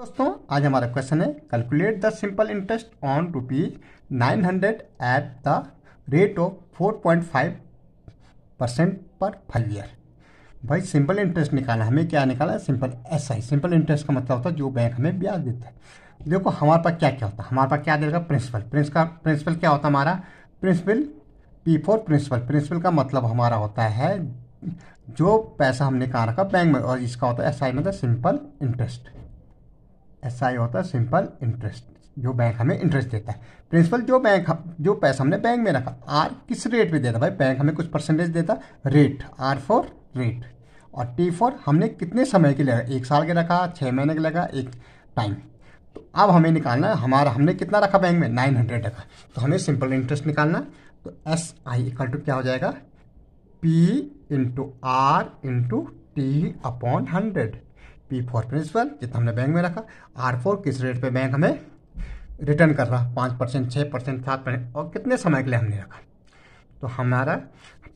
दोस्तों आज हमारा क्वेश्चन है calculate the simple interest on rupees nine hundred at the rate of four point five percent per फल year भाई simple interest निकाला हमें क्या निकाला है simple S I simple interest का मतलब होता है जो बैंक हमें ब्याज देता है देखो हमारे पास क्या क्या होता है हमारे पास क्या देगा प्रिंसिपल प्रिंस का प्रिंसिपल क्या होता है हमारा principal P for principal principal का मतलब हमारा होता है जो पैसा हमने कहाँ रखा बैंक में और इसका होता है एस आई मतलब सिंपल इंटरेस्ट एस आई होता है सिंपल इंटरेस्ट जो बैंक हमें इंटरेस्ट देता है प्रिंसिपल जो बैंक जो पैसा हमने बैंक में रखा आर किस रेट पे देता भाई बैंक हमें कुछ परसेंटेज देता रेट आर फॉर रेट और टी फॉर हमने कितने समय के लिए एक साल के रखा छः महीने के लगा एक टाइम तो अब हमें निकालना है हमारा हमने कितना रखा बैंक में नाइन हंड्रेड रखा तो हमें सिंपल इंटरेस्ट निकालना तो एस आई इक्वल टू क्या हो जाएगा P into R into T upon hundred P for principal जितना हमने बैंक में रखा आर फोर किस रेट पे बैंक हमें रिटर्न कर रहा पाँच परसेंट छः परसेंट सात परसेंट और कितने समय के लिए हमने रखा तो हमारा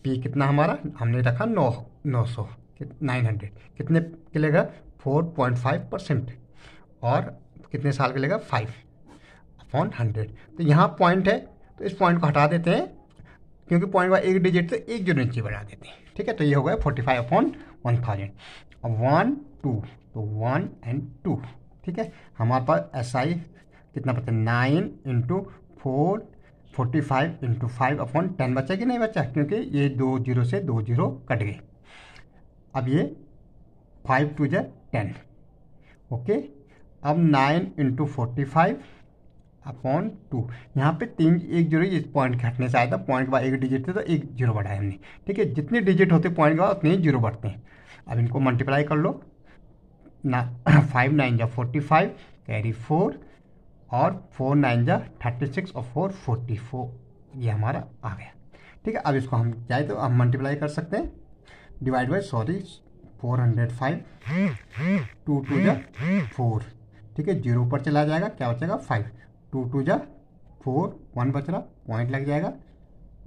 पी कितना हमारा हमने रखा नौ नौ सौ नाइन हंड्रेड कितने के लेगा फोर पॉइंट फाइव परसेंट और कितने साल के लेगा फाइव अपॉन हंड्रेड तो यहाँ पॉइंट है तो इस पॉइंट को हटा देते हैं क्योंकि पॉइंट का एक डिजिट से एक जो नीचे बढ़ा देते हैं ठीक है तो ये हो गया forty five upon one thousand अब वन टू तो वन एंड टू ठीक है हमारे पास एस आई कितना बचा nine into four forty five into five upon ten बचा कि नहीं बचा क्योंकि ये दो जीरो से दो जीरो कट गए अब ये फाइव टू जै टेन ओके अब nine into forty five upon two यहाँ पे तीन एक जीरो इस पॉइंट के हटने से आया था पॉइंट के बाद एक डिजिट थे तो एक जीरो बढ़ाया हमने ठीक है जितने डिजिट होते पॉइंट के बाद उतने ही जीरो बढ़ते हैं अब इनको मल्टीप्लाई कर लो ना फाइव नाइन जा फोर्टी फाइव कैरी फोर और फोर नाइन जा थर्टी सिक्स और फोर फोर्टी फोर ये हमारा आ गया ठीक है अब इसको हम चाहे तो हम मल्टीप्लाई कर सकते हैं divide by sorry four hundred five two two जा फोर ठीक है जीरो पर चला जाएगा क्या बचेगा फाइव टू टू जा फोर वन बच रहा पॉइंट लग जाएगा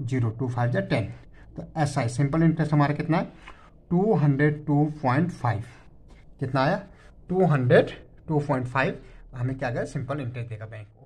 जीरो टू फाइव जा टेन तो ऐसा है सिंपल इंटरेस्ट हमारा कितना है 202.5 कितना आया 202.5 हमें क्या गया सिंपल इंटरेस्ट देगा बैंक को